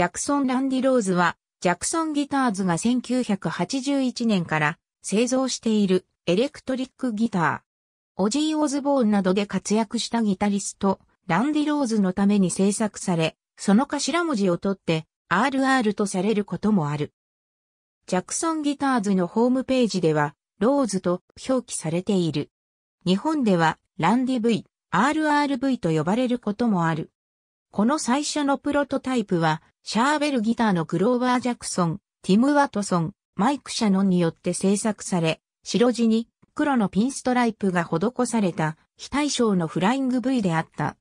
ジャクソン・ランディ・ローズは、ジャクソン・ギターズが1981年から製造しているエレクトリックギター。オジー・オズボーンなどで活躍したギタリスト、ランディ・ローズのために制作され、その頭文字を取って RR とされることもある。ジャクソン・ギターズのホームページでは、ローズと表記されている。日本では、ランディ V、RRV と呼ばれることもある。この最初のプロトタイプは、シャーベルギターのクローバー・ジャクソン、ティム・ワトソン、マイク・シャノンによって制作され、白地に黒のピンストライプが施された非対称のフライング V であった。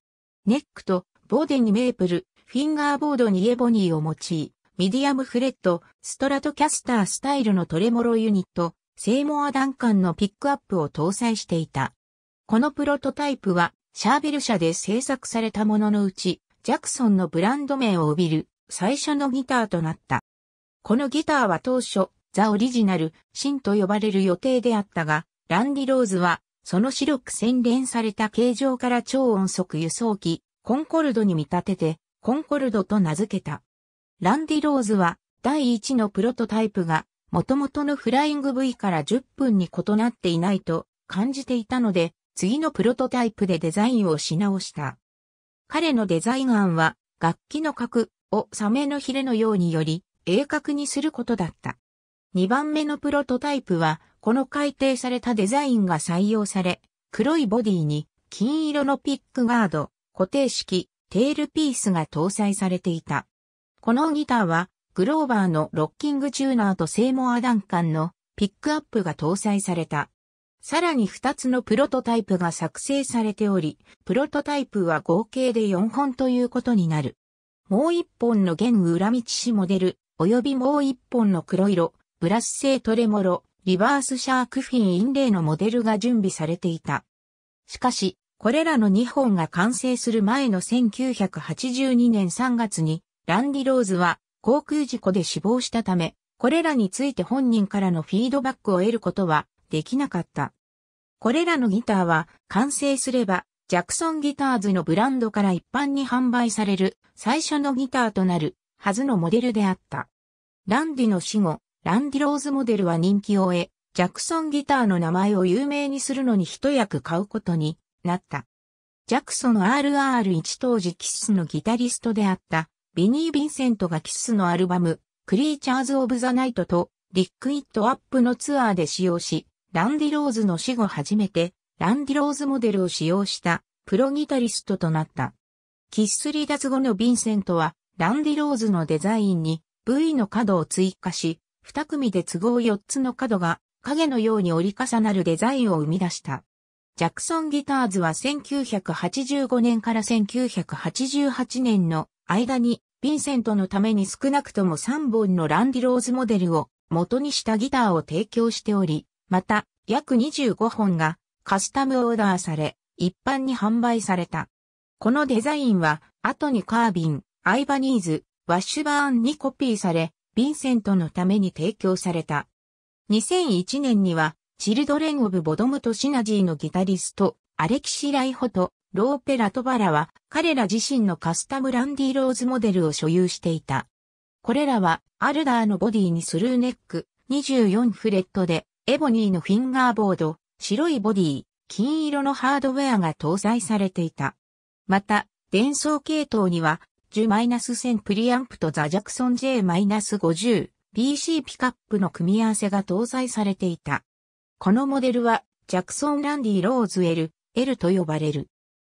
ネックとボーデにメープル、フィンガーボードにエボニーを用い、ミディアムフレット、ストラトキャスタースタイルのトレモロユニット、セイモア・ダンカンのピックアップを搭載していた。このプロトタイプはシャーベル社で制作されたもののうち、ジャクソンのブランド名を帯びる最初のギターとなった。このギターは当初、ザ・オリジナル、シンと呼ばれる予定であったが、ランディ・ローズは、その白く洗練された形状から超音速輸送機、コンコルドに見立てて、コンコルドと名付けた。ランディ・ローズは、第1のプロトタイプが、元々のフライング V から10分に異なっていないと感じていたので、次のプロトタイプでデザインをし直した。彼のデザイン案は、楽器の角、をサメのヒレのようにより鋭角にすることだった。2番目のプロトタイプは、この改定されたデザインが採用され、黒いボディに金色のピックガード、固定式、テールピースが搭載されていた。このギターは、グローバーのロッキングチューナーとセイモアダンカンのピックアップが搭載された。さらに2つのプロトタイプが作成されており、プロトタイプは合計で4本ということになる。もう一本の弦裏道しモデル、及びもう一本の黒色、ブラス製トレモロ、リバースシャークフィンインレイのモデルが準備されていた。しかし、これらの2本が完成する前の1982年3月に、ランディ・ローズは航空事故で死亡したため、これらについて本人からのフィードバックを得ることはできなかった。これらのギターは完成すればジャクソンギターズのブランドから一般に販売される最初のギターとなるはずのモデルであった。ランディの死後、ランディローズモデルは人気を得、ジャクソンギターの名前を有名にするのに一役買うことになった。ジャクソン RR1 当時キッスのギタリストであったビニー・ヴィンセントがキッスのアルバムクリーチャーズ・オブ・ザ・ナイトとリック・イット・アップのツアーで使用し、ランディ・ローズの死後初めてランディローズモデルを使用したプロギタリストとなった。キッス離脱後のヴィンセントは、ランディローズのデザインに V の角を追加し、二組で都合4つの角が影のように折り重なるデザインを生み出した。ジャクソン・ギターズは1985年から1988年の間に、ヴィンセントのために少なくとも3本のランディローズモデルを元にしたギターを提供しており、また、約25本がカスタムオーダーされ、一般に販売された。このデザインは、後にカービン、アイバニーズ、ワッシュバーンにコピーされ、ヴィンセントのために提供された。2001年には、チルドレン・オブ・ボドムとシナジーのギタリスト、アレキシ・ライホと、ローペ・ラトバラは、彼ら自身のカスタムランディ・ローズモデルを所有していた。これらは、アルダーのボディにスルーネック、24フレットで、エボニーのフィンガーボード、白いボディ、金色のハードウェアが搭載されていた。また、伝送系統には、10-1000プリアンプとザ・ジャクソン J-50、PC ピカップの組み合わせが搭載されていた。このモデルは、ジャクソン・ランディ・ローズ L、L と呼ばれる。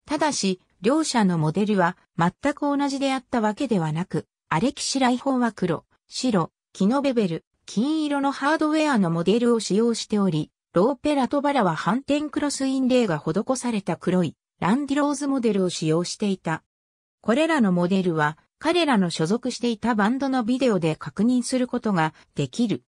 ただし、両者のモデルは全く同じであったわけではなく、アレキシライホンは黒、白、木のベベル、金色のハードウェアのモデルを使用しており、ローペラとバラは反転クロスインレイが施された黒いランディローズモデルを使用していた。これらのモデルは彼らの所属していたバンドのビデオで確認することができる。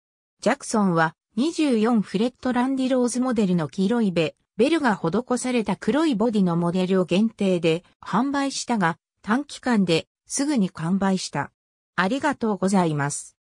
ジャクソンは24フレットランディローズモデルの黄色いベ、ベルが施された黒いボディのモデルを限定で販売したが短期間ですぐに完売した。ありがとうございます。